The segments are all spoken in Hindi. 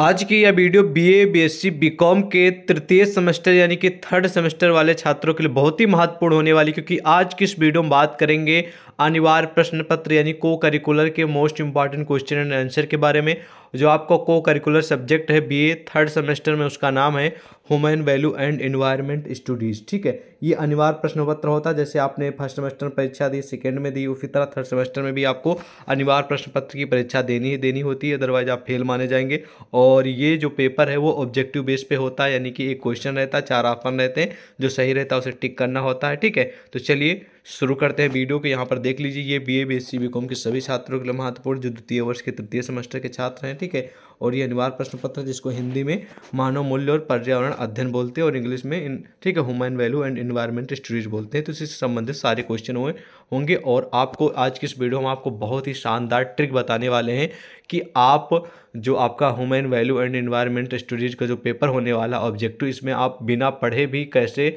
आज की यह वीडियो बीए, बीएससी, बीकॉम के तृतीय सेमेस्टर यानी कि थर्ड सेमेस्टर वाले छात्रों के लिए बहुत ही महत्वपूर्ण होने वाली क्योंकि आज की इस वीडियो में बात करेंगे अनिवार्य प्रश्न पत्र यानी को करिकुलर के most important question and answer के बारे में जो आपका को करिकुलर सब्जेक्ट है बीए थर्ड सेमेस्टर में उसका नाम है human value and environment studies ठीक है ये अनिवार्य प्रश्नपत्र होता है जैसे आपने फर्स्ट सेमेस्टर में परीक्षा दी सेकेंड में दी उसी तरह थर्ड सेमेस्टर में भी आपको अनिवार्य प्रश्न पत्र की परीक्षा देनी ही देनी होती है अदरवाइज आप फेल माने जाएंगे और ये जो पेपर है वो ऑब्जेक्टिव बेस पे होता है यानी कि एक क्वेश्चन रहता है चार ऑप्शन रहते हैं जो सही रहता है उसे टिक करना होता है ठीक है तो चलिए शुरू करते हैं वीडियो को यहाँ पर देख लीजिए ये B A B S C B com के सभी छात्रों के लिए महत्वपूर्ण जो द्वितीय वर्ष के तृतीय सेमेस्टर के छात्र हैं ठीक है और ये अनिवार्य प्रश्न पत्र जिसको हिंदी में मानव मूल्य और पर्यावरण अध्ययन बोलते हैं और इंग्लिश में इन ठीक है human value and environment studies बोलते हैं तो इससे संबंधित सारे क्वेश्चन हुए होंगे और आपको आज की इस वीडियो में आपको बहुत ही शानदार ट्रिक बताने वाले हैं कि आप जो आपका human value and environment studies का जो पेपर होने वाला ऑब्जेक्टिव तो इसमें आप बिना पढ़े भी कैसे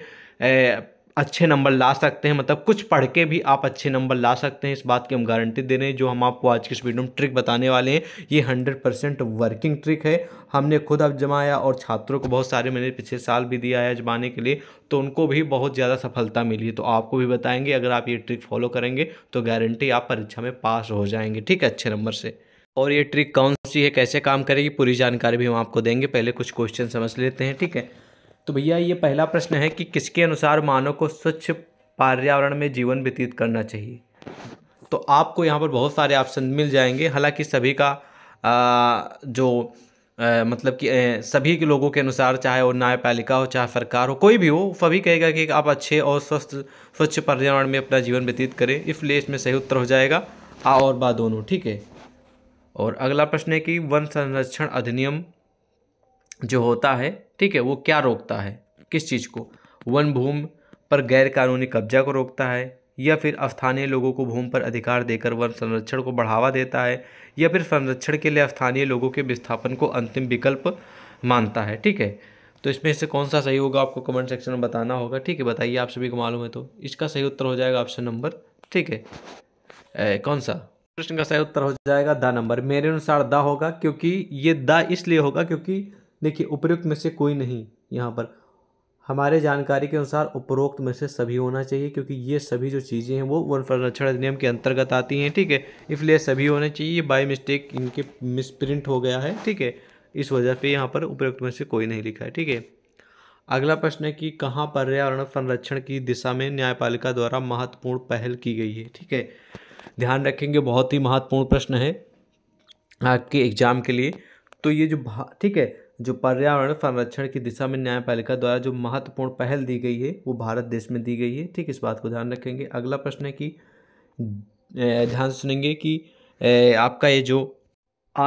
अच्छे नंबर ला सकते हैं मतलब कुछ पढ़ के भी आप अच्छे नंबर ला सकते हैं इस बात की हम गारंटी दे रहे हैं जो हम आपको आज की इस वीडियो में ट्रिक बताने वाले हैं ये हंड्रेड परसेंट वर्किंग ट्रिक है हमने खुद अब जमाया और छात्रों को बहुत सारे मैंने पिछले साल भी दिया है जमाने के लिए तो उनको भी बहुत ज़्यादा सफलता मिली है तो आपको भी बताएंगे अगर आप ये ट्रिक फॉलो करेंगे तो गारंटी आप परीक्षा में पास हो जाएंगे ठीक है अच्छे नंबर से और ये ट्रिक कौन सी है कैसे काम करेगी पूरी जानकारी भी हम आपको देंगे पहले कुछ क्वेश्चन समझ लेते हैं ठीक है तो भैया ये पहला प्रश्न है कि किसके अनुसार मानव को स्वच्छ पर्यावरण में जीवन व्यतीत करना चाहिए तो आपको यहाँ पर बहुत सारे ऑप्शन मिल जाएंगे हालांकि सभी का आ, जो आ, मतलब कि सभी के लोगों के अनुसार चाहे वो न्यायपालिका हो चाहे सरकार हो कोई भी हो सभी कहेगा कि आप अच्छे और स्वस्थ स्वच्छ पर्यावरण में अपना जीवन व्यतीत करें इसलिए इसमें सही उत्तर हो जाएगा आ और बा दोनों ठीक है और अगला प्रश्न है कि वन संरक्षण अधिनियम जो होता है ठीक है वो क्या रोकता है किस चीज़ को वन भूमि पर गैर कानूनी कब्जा को रोकता है या फिर स्थानीय लोगों को भूमि पर अधिकार देकर वन संरक्षण को बढ़ावा देता है या फिर संरक्षण के लिए स्थानीय लोगों के विस्थापन को अंतिम विकल्प मानता है ठीक है तो इसमें से कौन सा सही होगा आपको कमेंट सेक्शन में बताना होगा ठीक है बताइए आप सभी को मालूम है तो इसका सही उत्तर हो जाएगा ऑप्शन नंबर ठीक है ए, कौन सा प्रश्न का सही उत्तर हो जाएगा द नंबर मेरे अनुसार द होगा क्योंकि ये द इसलिए होगा क्योंकि देखिए उपयुक्त में से कोई नहीं यहाँ पर हमारे जानकारी के अनुसार उपरोक्त में से सभी होना चाहिए क्योंकि ये सभी जो चीज़ें हैं वो वन संरक्षण अधिनियम के अंतर्गत आती हैं ठीक है इसलिए सभी होने चाहिए बाई मिस्टेक इनके मिसप्रिंट हो गया है ठीक है इस वजह से यहाँ पर उपयुक्त में से कोई नहीं लिखा है ठीक है अगला प्रश्न है कि कहाँ पर्यावरण संरक्षण की दिशा में न्यायपालिका द्वारा महत्वपूर्ण पहल की गई है ठीक है ध्यान रखेंगे बहुत ही महत्वपूर्ण प्रश्न है आपके एग्जाम के लिए तो ये जो ठीक है जो पर्यावरण संरक्षण की दिशा में न्यायपालिका द्वारा जो महत्वपूर्ण पहल दी गई है वो भारत देश में दी गई है ठीक इस बात को ध्यान रखेंगे अगला प्रश्न है कि ध्यान से सुनेंगे कि आपका ये जो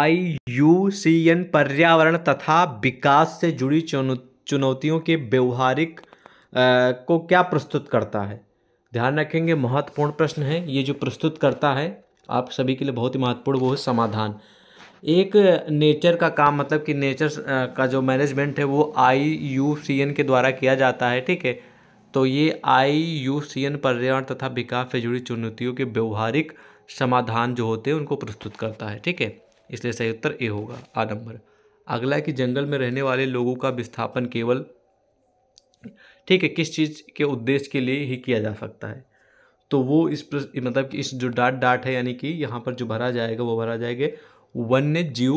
आई यू सी एन पर्यावरण तथा विकास से जुड़ी चुनौतियों के व्यवहारिक को क्या प्रस्तुत करता है ध्यान रखेंगे महत्वपूर्ण प्रश्न है ये जो प्रस्तुत करता है आप सभी के लिए बहुत ही महत्वपूर्ण वो है समाधान एक नेचर का काम मतलब कि नेचर का जो मैनेजमेंट है वो आई यू सी एन के द्वारा किया जाता है ठीक है तो ये आई यू सी एन पर्यावरण तथा विकास से जुड़ी चुनौतियों के व्यवहारिक समाधान जो होते हैं उनको प्रस्तुत करता है ठीक है इसलिए सही उत्तर ए होगा आ नंबर अगला है कि जंगल में रहने वाले लोगों का विस्थापन केवल ठीक है किस चीज़ के उद्देश्य के लिए ही किया जा सकता है तो वो इस मतलब कि इस जो डाट डाट है यानी कि यहाँ पर जो भरा जाएगा वो भरा जाएगा वन्य जीव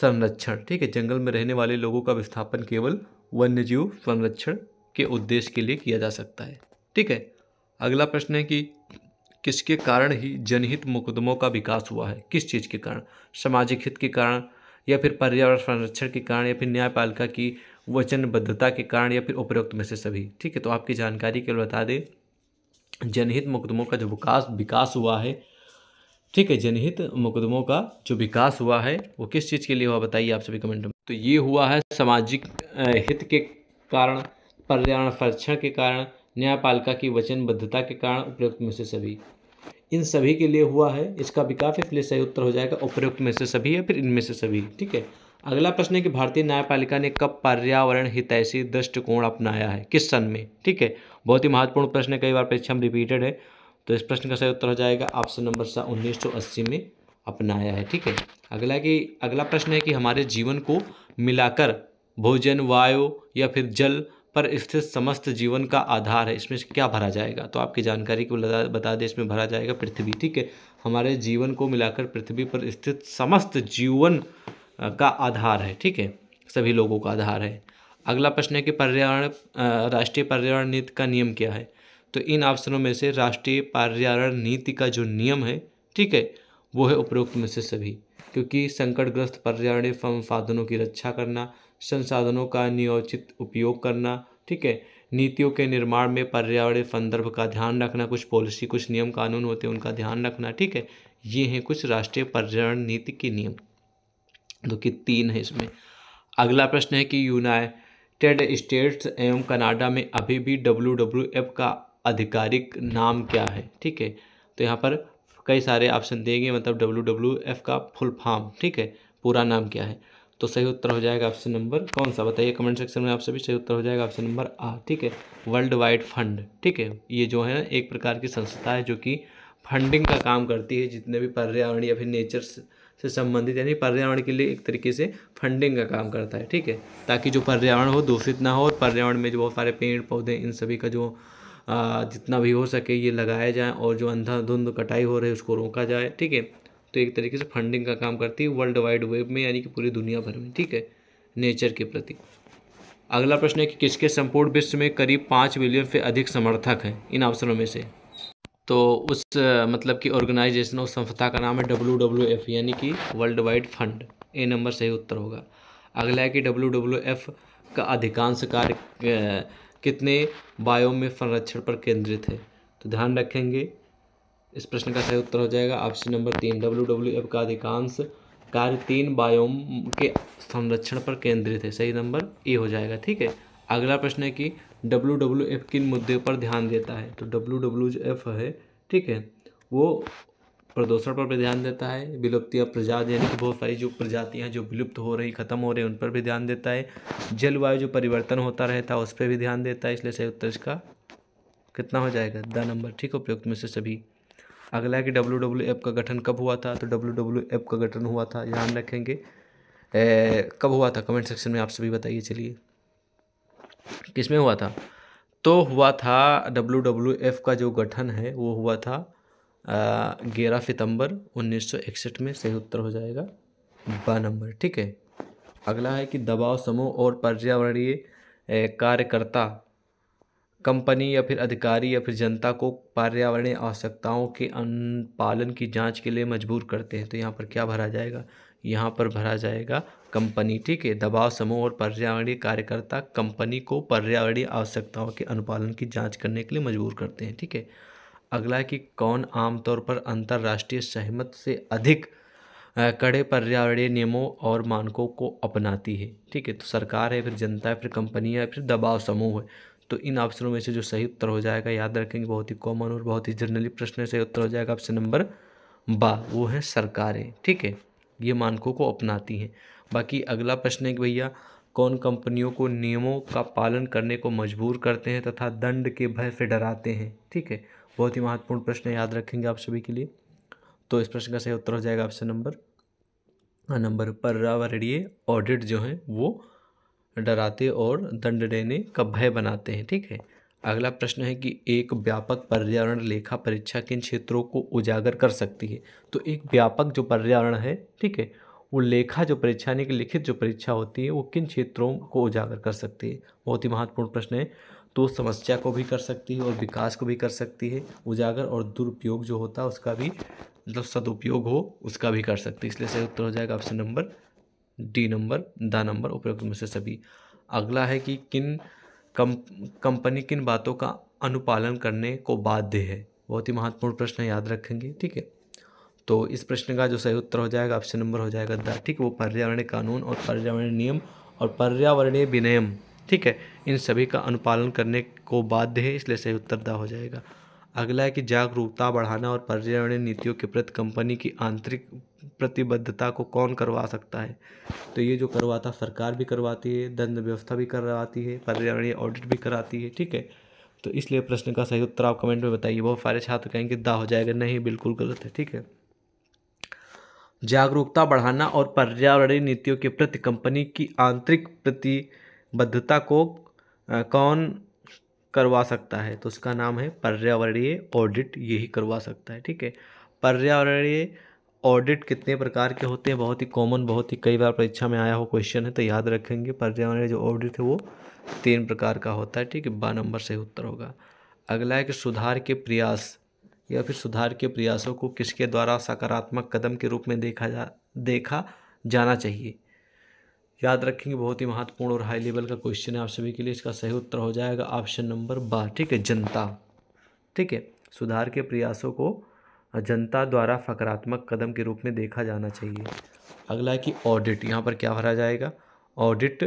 संरक्षण ठीक है जंगल में रहने वाले लोगों का विस्थापन केवल वन्य जीव संरक्षण के उद्देश्य के लिए किया जा सकता है ठीक है अगला प्रश्न है कि किसके कारण ही जनहित मुकदमों का विकास हुआ है किस चीज़ के कारण सामाजिक हित के कारण या फिर पर्यावरण संरक्षण के कारण या फिर न्यायपालिका की वचनबद्धता के कारण या फिर उपरोक्त में से सभी ठीक है तो आपकी जानकारी के बता दें जनहित मुकदमों का जो विकास विकास हुआ है ठीक है जनहित मुकदमों का जो विकास हुआ है वो किस चीज़ के लिए हुआ बताइए आप सभी कमेंट में तो ये हुआ है सामाजिक हित के कारण पर्यावरण संरक्षण के कारण न्यायपालिका की वचनबद्धता के कारण उपयुक्त में से सभी इन सभी के लिए हुआ है इसका विकास इसलिए सही उत्तर हो जाएगा उपयुक्त में से सभी या फिर इनमें से सभी ठीक है अगला प्रश्न है कि भारतीय न्यायपालिका ने कब पर्यावरण हितैषी दृष्टिकोण अपनाया है किस सन में ठीक है बहुत ही महत्वपूर्ण प्रश्न है कई बार परीक्षा में रिपीटेड है तो इस प्रश्न का सही उत्तर हो जाएगा ऑप्शन नंबर सा उन्नीस में अपनाया है ठीक है अगला कि अगला प्रश्न है कि हमारे जीवन को मिलाकर भोजन वायु या फिर जल पर स्थित समस्त जीवन का आधार है इसमें क्या भरा जाएगा तो आपकी जानकारी को बता दें इसमें भरा जाएगा पृथ्वी ठीक है हमारे जीवन को मिलाकर पृथ्वी पर स्थित समस्त जीवन का आधार है ठीक है सभी लोगों का आधार है अगला प्रश्न है कि पर्यावरण राष्ट्रीय पर्यावरण नीति का नियम क्या है तो इन ऑप्शनों में से राष्ट्रीय पर्यावरण नीति का जो नियम है ठीक है वो है उपरोक्त में से सभी क्योंकि संकटग्रस्त पर्यावरणीय संसाधनों की रक्षा करना संसाधनों का नियोजित उपयोग करना ठीक है नीतियों के निर्माण में पर्यावरण संदर्भ का ध्यान रखना कुछ पॉलिसी कुछ नियम कानून होते हैं उनका ध्यान रखना ठीक है ये हैं कुछ राष्ट्रीय पर्यावरण नीति के नियम जो कि तीन है इसमें अगला प्रश्न है कि यूनाइटेड स्टेट्स एवं कनाडा में अभी भी डब्ल्यू का आधिकारिक नाम क्या है ठीक है तो यहाँ पर कई सारे ऑप्शन देंगे मतलब डब्ल्यू डब्ल्यू एफ का फुल फॉर्म ठीक है पूरा नाम क्या है तो सही उत्तर हो जाएगा ऑप्शन नंबर कौन सा बताइए कमेंट सेक्शन में आप सभी सही उत्तर हो जाएगा ऑप्शन नंबर आ ठीक है वर्ल्ड वाइड फंड ठीक है ये जो है एक प्रकार की संस्था है जो कि फंडिंग का काम करती है जितने भी पर्यावरण या फिर नेचर से संबंधित यानी पर्यावरण के लिए एक तरीके से फंडिंग का काम करता है ठीक है ताकि जो पर्यावरण हो दूषित ना हो और पर्यावरण में जो बहुत सारे पेड़ पौधे इन सभी का जो जितना भी हो सके ये लगाया जाए और जो अंधाधुंध कटाई हो रही है उसको रोका जाए ठीक है तो एक तरीके से फंडिंग का काम करती है वर्ल्ड वाइड वेब में यानी कि पूरी दुनिया भर में ठीक है नेचर के प्रति अगला प्रश्न है कि किसके संपूर्ण विश्व में करीब पाँच मिलियन से अधिक समर्थक हैं इन अवसरों में से तो उस मतलब कि ऑर्गेनाइजेशन और संस्था का नाम है डब्ल्यू डब्ल्यू एफ यानी कि world wide fund A number सही उत्तर होगा अगला है कि डब्ल्यू डब्ल्यू एफ का अधिकांश कार्य कितने बायोम में संरक्षण पर केंद्रित है तो ध्यान रखेंगे इस प्रश्न का सही उत्तर हो जाएगा ऑप्शन नंबर तीन डब्ल्यू डब्ल्यू एफ का अधिकांश कार्य तीन बायोम के संरक्षण पर केंद्रित है सही नंबर ए हो जाएगा ठीक है अगला प्रश्न है कि डब्ल्यू डब्ल्यू एफ किन मुद्दे पर ध्यान देता है तो डब्ल्यू डब्ल्यू एफ है ठीक है वो प्रदूषण पर भी ध्यान देता है विलुप्तियाँ प्रजाति यानी कि बहुत सारी जो प्रजातियाँ जो विलुप्त हो रही ख़त्म हो रही उन पर भी ध्यान देता है जलवायु जो परिवर्तन होता रहता है उस पर भी ध्यान देता है इसलिए सही उत्तर इसका कितना हो जाएगा द नंबर ठीक है उपयुक्त में से सभी अगला है कि डब्ल्यू डब्ल्यू एफ का गठन कब हुआ था तो डब्ल्यू डब्ल्यू एफ का गठन हुआ था ध्यान रखेंगे ए, कब हुआ था कमेंट सेक्शन में आप सभी बताइए चलिए किस में हुआ था तो हुआ था डब्ल्यू डब्ल्यू एफ का जो गठन है वो हुआ था ग्यारह सितंबर उन्नीस सौ इकसठ में सही उत्तर हो जाएगा ब नंबर ठीक है अगला है कि दबाव समूह और पर्यावरणीय कार्यकर्ता कंपनी या फिर अधिकारी या फिर जनता को पर्यावरणीय आवश्यकताओं के अनुपालन की जांच के लिए मजबूर करते हैं तो यहाँ पर क्या भरा जाएगा यहाँ पर भरा जाएगा कंपनी ठीक है दबाव समूह और पर्यावरणीय कार्यकर्ता कंपनी को पर्यावरणीय आवश्यकताओं के अनुपालन की जांच करने के लिए मजबूर करते हैं ठीक है अगला कि कौन आमतौर पर अंतर्राष्ट्रीय सहमत से अधिक कड़े पर्यावरणीय नियमों और मानकों को अपनाती है ठीक है तो सरकार है फिर जनता है फिर कंपनियाँ है फिर दबाव समूह है तो इन ऑप्शनों में से जो सही उत्तर हो जाएगा याद रखेंगे बहुत ही कॉमन और बहुत ही जनरली प्रश्न सही उत्तर हो जाएगा ऑप्शन नंबर बा वो है सरकारें ठीक है ये मानकों को अपनाती हैं बाकी अगला प्रश्न है कि भैया कौन कंपनियों को नियमों का पालन करने को मजबूर करते हैं तथा दंड के भय से डराते हैं ठीक है बहुत ही महत्वपूर्ण प्रश्न याद रखेंगे आप सभी के लिए तो इस प्रश्न का सही उत्तर हो जाएगा ऑप्शन नंबर नंबर पर्यावरणीय ऑडिट जो है वो डराते और दंड देने का भय बनाते हैं ठीक है अगला प्रश्न है कि एक व्यापक पर्यावरण लेखा परीक्षा किन क्षेत्रों को उजागर कर सकती है तो एक व्यापक जो पर्यावरण है ठीक है वो लेखा जो परीक्षा यानी कि लिखित जो परीक्षा होती है वो किन क्षेत्रों को उजागर कर सकती है बहुत ही महत्वपूर्ण प्रश्न है तो समस्या को भी कर सकती है और विकास को भी कर सकती है उजागर और दुरुपयोग जो होता है उसका भी मतलब सदुपयोग हो उसका भी कर सकती है इसलिए सही उत्तर हो जाएगा option number D number the number उपयोग में से सभी अगला है कि किन कम कंपनी किन बातों का अनुपालन करने को बाध्य है बहुत ही महत्वपूर्ण प्रश्न याद रखेंगे ठीक है तो इस प्रश्न का जो सही उत्तर हो जाएगा ऑप्शन नंबर हो जाएगा द ठीक वो पर्यावरण कानून और पर्यावरण नियम और पर्यावरणीय विनियम ठीक है इन सभी का अनुपालन करने को बाध्य है इसलिए सही उत्तरदा हो जाएगा अगला है कि जागरूकता बढ़ाना और पर्यावरणीय नीतियों के प्रति कंपनी की आंतरिक प्रतिबद्धता को कौन करवा सकता है तो ये जो करवाता सरकार भी करवाती है दंड व्यवस्था भी करवाती है पर्यावरणीय ऑडिट भी कराती है ठीक है तो इसलिए प्रश्न का सही उत्तर आप कमेंट में बताइए बहुत सारे छात्र कहेंगे दा हो जाएगा नहीं बिल्कुल गलत है ठीक है जागरूकता बढ़ाना और पर्यावरणीय नीतियों के प्रति कंपनी की आंतरिक प्रति बद्धता को कौन करवा सकता है तो उसका नाम है पर्यावरणीय ऑडिट यही करवा सकता है ठीक है पर्यावरणीय ऑडिट कितने प्रकार के होते हैं बहुत ही कॉमन बहुत ही कई बार परीक्षा में आया हो क्वेश्चन है तो याद रखेंगे पर्यावरणीय जो ऑडिट है वो तीन प्रकार का होता है ठीक है बारह नंबर से उत्तर होगा अगला है कि सुधार के प्रयास या फिर सुधार के प्रयासों को किसके द्वारा सकारात्मक कदम के रूप में देखा जा देखा जाना चाहिए याद रखेंगे बहुत ही महत्वपूर्ण और हाई लेवल का क्वेश्चन है आप सभी के लिए इसका सही उत्तर हो जाएगा ऑप्शन नंबर बा ठीक है जनता ठीक है सुधार के प्रयासों को जनता द्वारा सकारात्मक कदम के रूप में देखा जाना चाहिए अगला है कि ऑडिट यहाँ पर क्या भरा जाएगा ऑडिट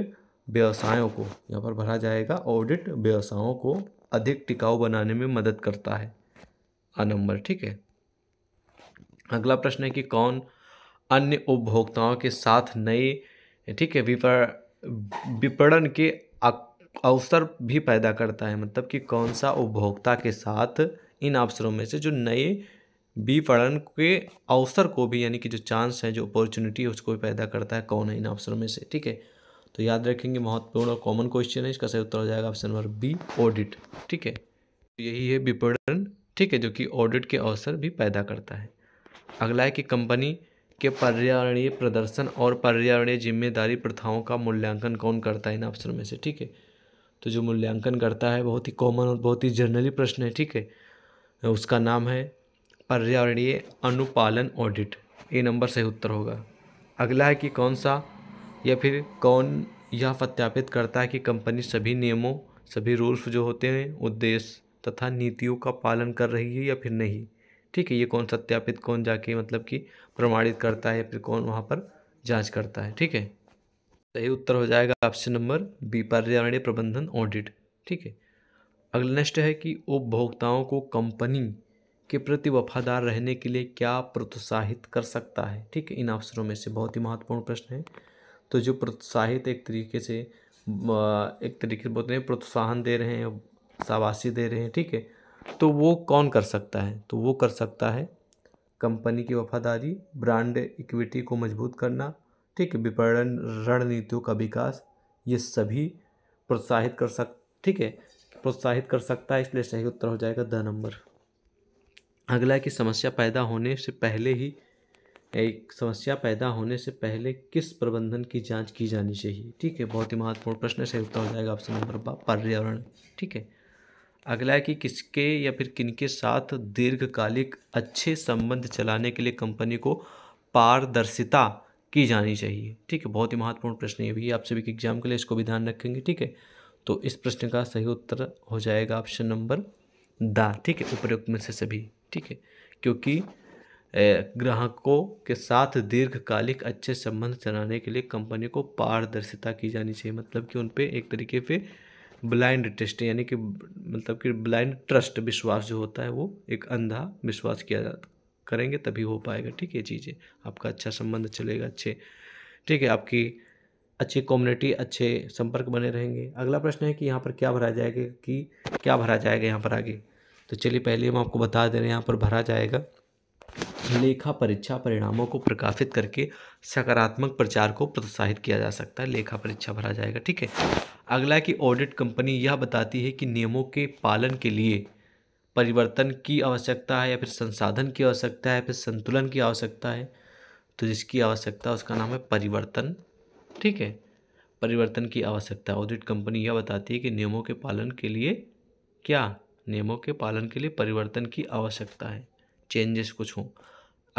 व्यवसायों को यहाँ पर भरा जाएगा ऑडिट व्यवसायों को अधिक टिकाऊ बनाने में मदद करता है आ नंबर ठीक है अगला प्रश्न है कि कौन अन्य उपभोक्ताओं के साथ नए ठीक है विपणन के अवसर भी पैदा करता है मतलब कि कौन सा उपभोक्ता के साथ इन अवसरों में से जो नए विपणन के अवसर को भी यानी कि जो चांस है जो अपॉर्चुनिटी है उसको भी पैदा करता है कौन है इन अवसरों में से ठीक है तो याद रखेंगे महत्वपूर्ण और कॉमन क्वेश्चन है इसका सही उत्तर हो जाएगा ऑप्शन नंबर बी ऑडिट ठीक है तो यही है विपणन ठीक है जो कि ऑडिट के अवसर भी पैदा करता है अगला है कि कंपनी के पर्यावरणीय प्रदर्शन और पर्यावरणीय जिम्मेदारी प्रथाओं का मूल्यांकन कौन करता है इन ऑप्शनों में से ठीक है तो जो मूल्यांकन करता है बहुत ही कॉमन और बहुत ही जर्नली प्रश्न है ठीक है उसका नाम है पर्यावरणीय अनुपालन ऑडिट ये नंबर सही उत्तर होगा अगला है कि कौन सा या फिर कौन यह सत्यापित करता है कि कंपनी सभी नियमों सभी रूल्स जो होते हैं उद्देश्य तथा नीतियों का पालन कर रही है या फिर नहीं ठीक है ये कौन सत्यापित कौन जाके मतलब कि प्रमाणित करता है फिर कौन वहाँ पर जांच करता है ठीक है सही उत्तर हो जाएगा ऑप्शन नंबर बी पर्यावरणीय प्रबंधन ऑडिट ठीक है अगला नेक्स्ट है कि उपभोक्ताओं को कंपनी के प्रति वफादार रहने के लिए क्या प्रोत्साहित कर सकता है ठीक है इन अवसरों में से बहुत ही महत्वपूर्ण प्रश्न है तो जो प्रोत्साहित एक तरीके से एक तरीके से बोलते हैं प्रोत्साहन दे रहे हैं शाबाशी दे रहे हैं ठीक है तो वो कौन कर सकता है तो वो कर सकता है कंपनी की वफादारी ब्रांड इक्विटी को मजबूत करना ठीक है विपणन रणनीतियों का विकास ये सभी प्रोत्साहित कर सक ठीक है प्रोत्साहित कर सकता है इसलिए सही उत्तर हो जाएगा द नंबर अगला कि समस्या पैदा होने से पहले ही एक समस्या पैदा होने से पहले किस प्रबंधन की जांच की जानी चाहिए ठीक है बहुत ही महत्वपूर्ण प्रश्न सही उत्तर हो जाएगा ऑप्शन नंबर पर्यावरण ठीक है अगला है कि किसके या फिर किनके साथ दीर्घकालिक अच्छे संबंध चलाने के लिए कंपनी को पारदर्शिता की जानी चाहिए ठीक है बहुत ही महत्वपूर्ण प्रश्न ये भी आप सभी के एग्जाम के लिए इसको भी ध्यान रखेंगे ठीक है तो इस प्रश्न का सही उत्तर हो जाएगा ऑप्शन नंबर दा ठीक है उपयुक्त में से सभी ठीक है क्योंकि ग्राहकों के साथ दीर्घकालिक अच्छे संबंध चलाने के लिए कंपनी को पारदर्शिता की जानी चाहिए मतलब कि उन पर एक तरीके से ब्लाइंड टेस्ट यानी कि मतलब कि ब्लाइंड ट्रस्ट विश्वास जो होता है वो एक अंधा विश्वास किया जाता करेंगे तभी हो पाएगा ठीक है ये चीज़ें आपका अच्छा संबंध चलेगा अच्छे ठीक है आपकी अच्छी कम्युनिटी अच्छे संपर्क बने रहेंगे अगला प्रश्न है कि यहाँ पर क्या भरा जाएगा कि क्या भरा जाएगा यहाँ पर आगे तो चलिए पहले हम आपको बता दे रहे हैं यहाँ पर भरा जाएगा लेखा परीक्षा परिणामों को प्रकाशित करके सकारात्मक प्रचार को प्रोत्साहित किया जा सकता है लेखा परीक्षा भरा जाएगा ठीक है अगला कि ऑडिट कंपनी यह बताती है कि नियमों के पालन के लिए परिवर्तन की आवश्यकता है या फिर संसाधन की आवश्यकता है या फिर संतुलन की आवश्यकता है तो जिसकी आवश्यकता उसका नाम है परिवर्तन ठीक है परिवर्तन की आवश्यकता ऑडिट कंपनी यह बताती है कि नियमों के पालन के लिए क्या नियमों के पालन के लिए परिवर्तन की आवश्यकता है चेंजेस कुछ हों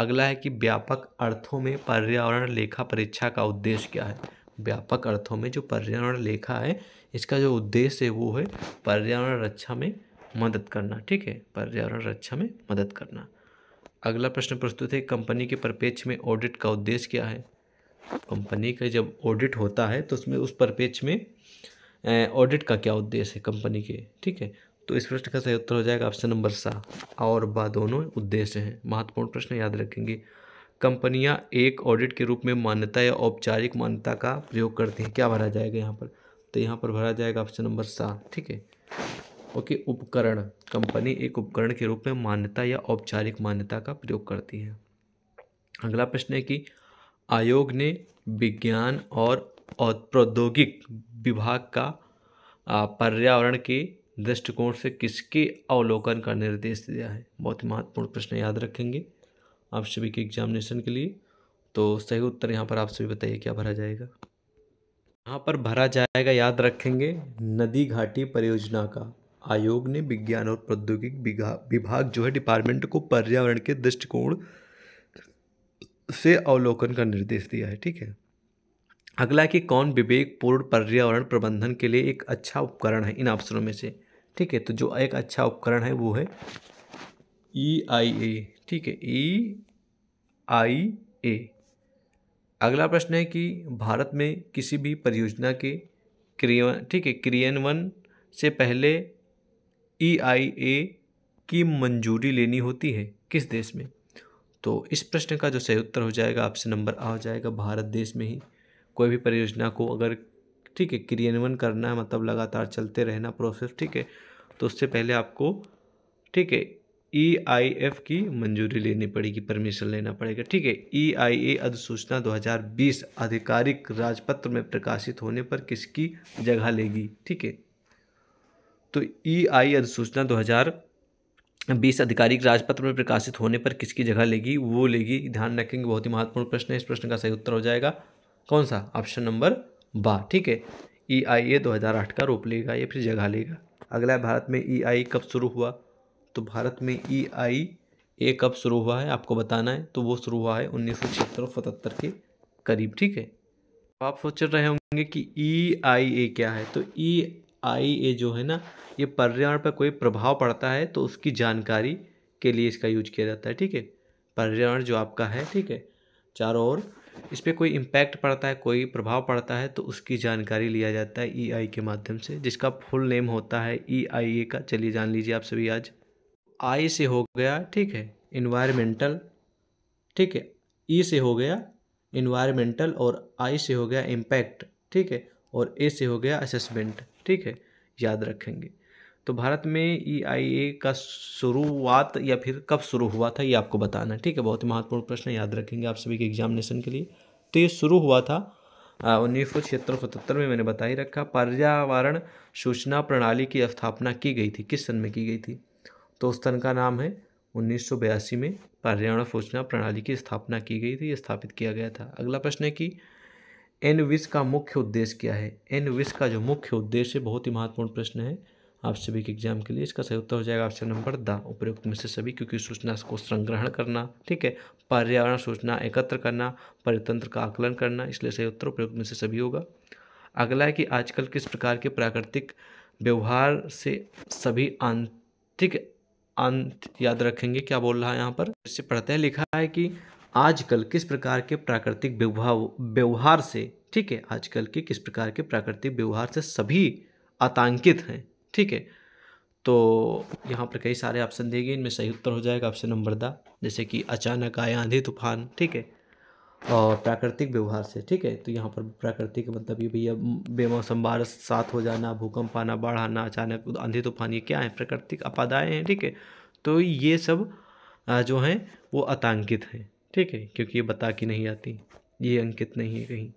अगला है कि व्यापक अर्थों में पर्यावरण लेखा परीक्षा का उद्देश्य क्या है व्यापक अर्थों में जो पर्यावरण लेखा है इसका जो उद्देश्य है वो है पर्यावरण रक्षा में मदद करना ठीक है पर्यावरण रक्षा में मदद करना अगला प्रश्न प्रस्तुत है कंपनी के परिपेक्ष में ऑडिट का उद्देश्य क्या है कंपनी का जब ऑडिट होता है तो उसमें उस परिपेक्ष में ऑडिट का क्या उद्देश्य है कंपनी के ठीक है तो इस प्रश्न का सही उत्तर हो जाएगा ऑप्शन नंबर सा और बा दोनों उद्देश्य हैं महत्वपूर्ण प्रश्न याद रखेंगे कंपनियां एक ऑडिट के रूप में मान्यता या औपचारिक मान्यता का प्रयोग करती हैं क्या भरा जाएगा यहाँ पर तो यहाँ पर भरा जाएगा ऑप्शन नंबर सात ठीक है ओके उपकरण कंपनी एक उपकरण के रूप में मान्यता या औपचारिक मान्यता का प्रयोग करती है अगला प्रश्न है कि आयोग ने विज्ञान और प्रौद्योगिक विभाग का पर्यावरण के दृष्टिकोण से किसके अवलोकन का निर्देश दिया है बहुत महत्वपूर्ण प्रश्न याद रखेंगे आप सभी के एग्जामिनेशन के लिए तो सही उत्तर यहाँ पर आप सभी बताइए क्या भरा जाएगा यहाँ पर भरा जाएगा याद रखेंगे नदी घाटी परियोजना का आयोग ने विज्ञान और प्रौद्योगिक विभाग जो है डिपार्टमेंट को पर्यावरण के दृष्टिकोण से अवलोकन का निर्देश दिया है ठीक है अगला कि कौन विवेकपूर्ण पर्यावरण प्रबंधन के लिए एक अच्छा उपकरण है इन ऑप्शनों में से ठीक है तो जो एक अच्छा उपकरण है वो है ई आई ए ठीक है ई आई ए अगला प्रश्न है कि भारत में किसी भी परियोजना के क्रिया ठीक है क्रियान्वयन से पहले ई आई ए की मंजूरी लेनी होती है किस देश में तो इस प्रश्न का जो सही उत्तर हो जाएगा आपसे नंबर आ जाएगा भारत देश में ही कोई भी परियोजना को अगर ठीक है क्रियान्वयन करना है मतलब लगातार चलते रहना प्रोसेस ठीक है तो उससे पहले आपको ठीक है ई आई एफ की मंजूरी लेनी पड़ेगी परमिशन लेना पड़ेगा ठीक है ई आई ए अधिसूचना बीस आधिकारिक राजपत्र में प्रकाशित होने पर किसकी जगह लेगी ठीक है तो ई e आई अधिसूचना बीस आधिकारिक राजपत्र में प्रकाशित होने पर किसकी जगह लेगी वो लेगी ध्यान रखेंगे बहुत ही महत्वपूर्ण प्रश्न है इस प्रश्न का सही उत्तर हो जाएगा कौन सा ऑप्शन नंबर बा ठीक है ई आई ए दो का रूप लेगा या फिर जगह लेगा अगला भारत में ई e आई कब शुरू हुआ तो भारत में ई आई ए कब शुरू हुआ है आपको बताना है तो वो शुरू हुआ है उन्नीस सौ छिहत्तर और सतहत्तर के करीब ठीक है तो आप सोच रहे होंगे कि ई आई ए क्या है तो ई आई ए जो है ना ये पर्यावरण पर कोई प्रभाव पड़ता है तो उसकी जानकारी के लिए इसका यूज किया जाता है ठीक है पर्यावरण जो आपका है ठीक है चारों ओर इस पर कोई इम्पैक्ट पड़ता है कोई प्रभाव पड़ता है तो उसकी जानकारी लिया जाता है ई e आई के माध्यम से जिसका फुल नेम होता है ई आई ए का चलिए जान लीजिए आप सभी आज आई से हो गया ठीक है इन्वायरमेंटल ठीक है ई e से हो गया इन्वायरमेंटल और आई से हो गया इम्पैक्ट ठीक है और ए से हो गया असेसमेंट ठीक है याद रखेंगे तो भारत में ई आई ए का शुरुआत या फिर कब शुरू हुआ था ये आपको बताना ठीक है बहुत ही महत्वपूर्ण प्रश्न याद रखेंगे आप सभी के एग्जामिनेशन के लिए तो ये शुरू हुआ था उन्नीस सौ छिहत्तर सतहत्तर में मैंने बता ही रखा पर्यावरण सूचना प्रणाली की स्थापना की गई थी किस सन में की गई थी तो स्तन का नाम है उन्नीस में पर्यावरण सूचना प्रणाली की स्थापना की गई थी स्थापित किया गया था अगला प्रश्न है कि एन विश का मुख्य उद्देश्य क्या है एन विश का जो मुख्य उद्देश्य बहुत ही महत्वपूर्ण प्रश्न है आप सभी के एग्जाम के लिए इसका सही उत्तर हो जाएगा ऑप्शन नंबर द उपयुक्त में से सभी क्योंकि सूचना को संग्रहण करना ठीक है पर्यावरण सूचना एकत्र करना परितंत्र का आकलन करना इसलिए सही उत्तर उपयुक्त में से सभी होगा अगला है कि आजकल किस प्रकार के प्राकृतिक व्यवहार से सभी आंतरिक अंत याद रखेंगे क्या बोल रहा है यहाँ पर इससे पढ़ते हैं लिखा है कि आजकल किस प्रकार के प्राकृतिक व्यवहार व्यवहार से ठीक है आजकल के किस प्रकार के प्राकृतिक व्यवहार से सभी आतंकित हैं ठीक है तो यहाँ पर कई सारे ऑप्शन देंगे इनमें सही उत्तर हो जाएगा ऑप्शन नंबर दा जैसे कि अचानक आए आंधी तूफान ठीक है और प्राकृतिक व्यवहार से ठीक है तो यहाँ पर प्राकृतिक मतलब ये भैया बेमौसम बारिश साथ हो जाना भूकंप आना बाढ़ आना अचानक आंधी तूफान ये क्या है प्राकृतिक आपदाएँ हैं ठीक है तो ये सब जो हैं वो अतांकित हैं ठीक है क्योंकि ये बता की नहीं आती ये अंकित नहीं है कहीं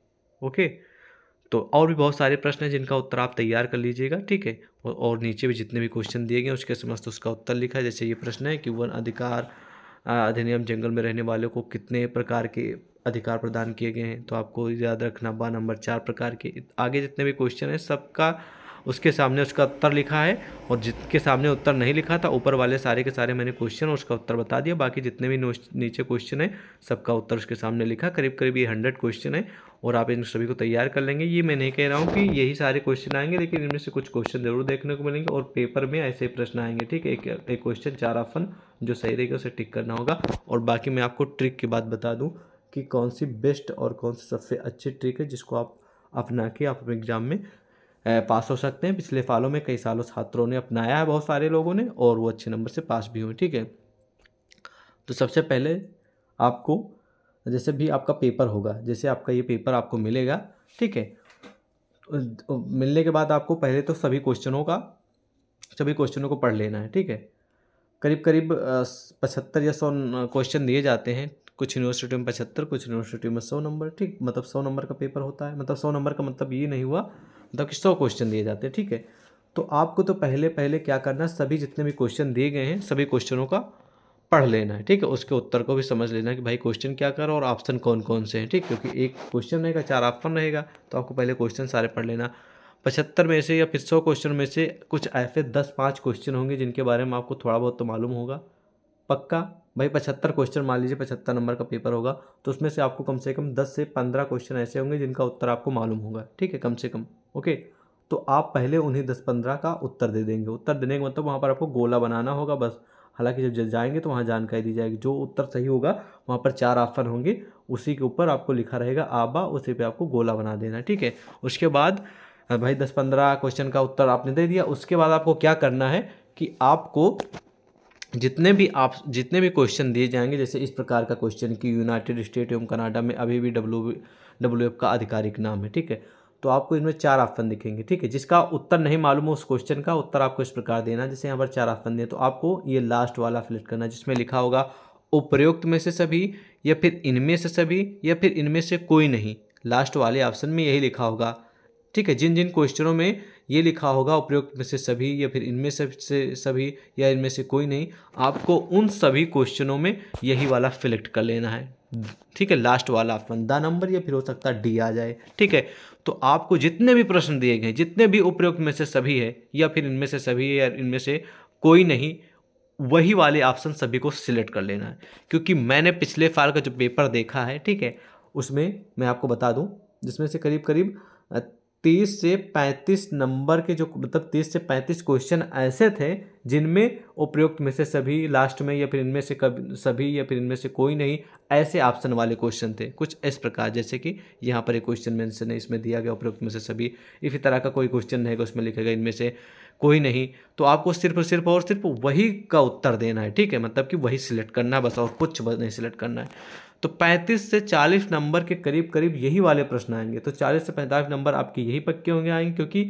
ओके तो और भी बहुत सारे प्रश्न हैं जिनका उत्तर आप तैयार कर लीजिएगा ठीक है और नीचे भी जितने भी क्वेश्चन दिए गए उसके समस्त उसका उत्तर लिखा है जैसे ये प्रश्न है कि वन अधिकार अधिनियम जंगल में रहने वालों को कितने प्रकार के अधिकार प्रदान किए गए हैं तो आपको याद रखना बा नंबर चार प्रकार के आगे जितने भी क्वेश्चन हैं सबका उसके सामने उसका उत्तर लिखा है और जिसके सामने उत्तर नहीं लिखा था ऊपर वाले सारे के सारे मैंने क्वेश्चन उसका उत्तर बता दिया बाकी जितने भी नीचे क्वेश्चन है सबका उत्तर उसके सामने लिखा करीब करीब ये हंड्रेड क्वेश्चन है और आप इन सभी को तैयार कर लेंगे ये मैं नहीं कह रहा हूँ कि यही सारे क्वेश्चन आएंगे लेकिन इनमें से कुछ क्वेश्चन जरूर देखने को मिलेंगे और पेपर में ऐसे प्रश्न आएंगे ठीक है एक एक क्वेश्चन चार ऑप्शन जो सही रहेगा उसे टिक करना होगा और बाकी मैं आपको ट्रिक की बात बता दूँ कि कौन सी बेस्ट और कौन सी सबसे अच्छी ट्रिक है जिसको आप अपना के आप एग्ज़ाम में पास हो सकते हैं पिछले सालों में कई सालों छात्रों ने अपनाया है बहुत सारे लोगों ने और वो अच्छे नंबर से पास भी हुए ठीक है तो सबसे पहले आपको जैसे भी आपका पेपर होगा जैसे आपका ये पेपर आपको मिलेगा ठीक है मिलने के बाद आपको पहले तो सभी क्वेश्चनों का सभी क्वेश्चनों को पढ़ लेना है ठीक है करीब करीब पचहत्तर या सौ क्वेश्चन दिए जाते हैं कुछ यूनिवर्सिटी में पचहत्तर कुछ यूनिवर्सिटी में सौ नंबर ठीक मतलब सौ नंबर का पेपर होता है मतलब सौ नंबर का मतलब ये नहीं हुआ मतलब कि सौ क्वेश्चन दिए जाते हैं ठीक है तो आपको तो पहले पहले क्या करना सभी जितने भी क्वेश्चन दिए गए हैं सभी क्वेश्चनों का पढ़ लेना है ठीक है उसके उत्तर को भी समझ लेना है कि भाई क्वेश्चन क्या करो और ऑप्शन कौन कौन से हैं ठीक क्योंकि एक क्वेश्चन रहेगा चार ऑप्शन रहेगा तो आपको पहले क्वेश्चन सारे पढ़ लेना पचहत्तर में से या फिर सौ क्वेश्चन में से कुछ ऐसे दस पाँच क्वेश्चन होंगे जिनके बारे में आपको थोड़ा बहुत तो मालूम होगा पक्का भाई पचहत्तर क्वेश्चन मान लीजिए पचहत्तर नंबर का पेपर होगा तो उसमें से आपको कम से कम दस से पंद्रह क्वेश्चन ऐसे होंगे जिनका उत्तर आपको मालूम होगा ठीक है कम से कम ओके तो आप पहले उन्हें दस पंद्रह का उत्तर दे देंगे उत्तर देने का मतलब वहाँ पर आपको गोला बनाना होगा बस हालांकि जब जाएंगे तो वहाँ जानकारी दी जाएगी जो उत्तर सही होगा वहाँ पर चार ऑप्शन होंगे उसी के ऊपर आपको लिखा रहेगा आबा उसी पे आपको गोला बना देना ठीक है उसके बाद भाई दस पंद्रह क्वेश्चन का उत्तर आपने दे दिया उसके बाद आपको क्या करना है कि आपको जितने भी आप जितने भी क्वेश्चन दिए जाएंगे जैसे इस प्रकार का क्वेश्चन कि यूनाइटेड स्टेट एवं कनाडा में अभी भी डब्ल्यू डब्ल्यू एफ का आधिकारिक नाम है ठीक है तो आपको इसमें चार ऑप्शन दिखेंगे ठीक है जिसका उत्तर नहीं मालूम हो उस क्वेश्चन का उत्तर आपको इस प्रकार देना जैसे यहाँ पर चार ऑप्शन दिए तो आपको ये लास्ट वाला फिलेक्ट करना जिसमें लिखा होगा उपयुक्त में से सभी या फिर इनमें से सभी या फिर इनमें से कोई नहीं लास्ट वाले ऑप्शन में यही लिखा होगा ठीक है जिन जिन क्वेश्चनों में ये लिखा होगा उपयुक्त में से सभी या फिर इनमें से, से सभी या इनमें से कोई नहीं आपको उन सभी क्वेश्चनों में यही वाला सिलेक्ट कर लेना है ठीक है लास्ट वाला ऑप्शन द नंबर या फिर हो सकता है डी आ जाए ठीक है तो आपको जितने भी प्रश्न दिए गए जितने भी उपयुक्त में से सभी है या फिर इनमें से सभी है या इनमें से कोई नहीं वही वाले ऑप्शन सभी को सिलेक्ट कर लेना है क्योंकि मैंने पिछले साल का जो पेपर देखा है ठीक है उसमें मैं आपको बता दूं जिसमें से करीब करीब तीस से पैंतीस नंबर के जो मतलब तीस से पैंतीस क्वेश्चन ऐसे थे जिनमें उपयुक्त में से सभी लास्ट में या फिर इनमें से कभी सभी या फिर इनमें से कोई नहीं ऐसे ऑप्शन वाले क्वेश्चन थे कुछ इस प्रकार जैसे कि यहाँ पर एक क्वेश्चन मेंशन है इसमें दिया गया उपयुक्त में से सभी इसी तरह का कोई क्वेश्चन नहीं उसमें लिखेगा इनमें से कोई नहीं तो आपको सिर्फ सिर्फ और सिर्फ वही का उत्तर देना है ठीक है मतलब कि वही सिलेक्ट करना है बस और कुछ नहीं सिलेक्ट करना है तो 35 से 40 नंबर के करीब करीब यही वाले प्रश्न आएंगे तो 40 से 45 नंबर आपके यही पक्के होंगे आएंगे क्योंकि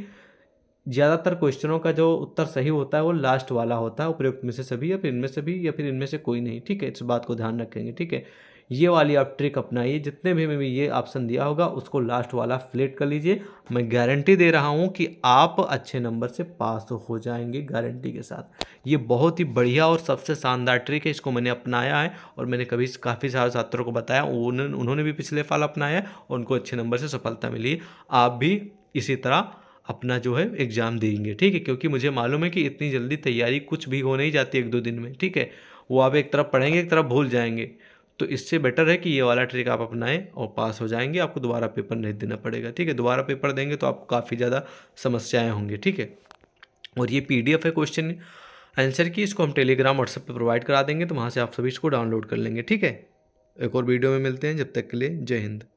ज़्यादातर क्वेश्चनों का जो उत्तर सही होता है वो लास्ट वाला होता है उपयुक्त में से सभी या फिर इनमें से भी या फिर इनमें से कोई नहीं ठीक है इस बात को ध्यान रखेंगे ठीक है ये वाली आप ट्रिक अपनाइए जितने भी में भी ये ऑप्शन दिया होगा उसको लास्ट वाला फ्लेट कर लीजिए मैं गारंटी दे रहा हूँ कि आप अच्छे नंबर से पास हो जाएंगे गारंटी के साथ ये बहुत ही बढ़िया और सबसे शानदार ट्रिक है इसको मैंने अपनाया है और मैंने कभी काफ़ी सारे छात्रों को बताया उन्होंने भी पिछले फाल अपनाया और उनको अच्छे नंबर से सफलता मिली आप भी इसी तरह अपना जो है एग्ज़ाम देंगे ठीक है क्योंकि मुझे मालूम है कि इतनी जल्दी तैयारी कुछ भी हो नहीं जाती एक दो दिन में ठीक है वो आप एक तरफ पढ़ेंगे एक तरफ भूल जाएंगे तो इससे बेटर है कि ये वाला ट्रिक आप अपनाएं और पास हो जाएंगे आपको दोबारा पेपर नहीं देना पड़ेगा ठीक है दोबारा पेपर देंगे तो आपको काफ़ी ज़्यादा समस्याएं होंगी ठीक है और ये पी है क्वेश्चन आंसर की इसको हम टेलीग्राम व्हाट्सएप पर प्रोवाइड करा देंगे तो वहाँ से आप सभी इसको डाउनलोड कर लेंगे ठीक है एक और वीडियो में मिलते हैं जब तक के लिए जय हिंद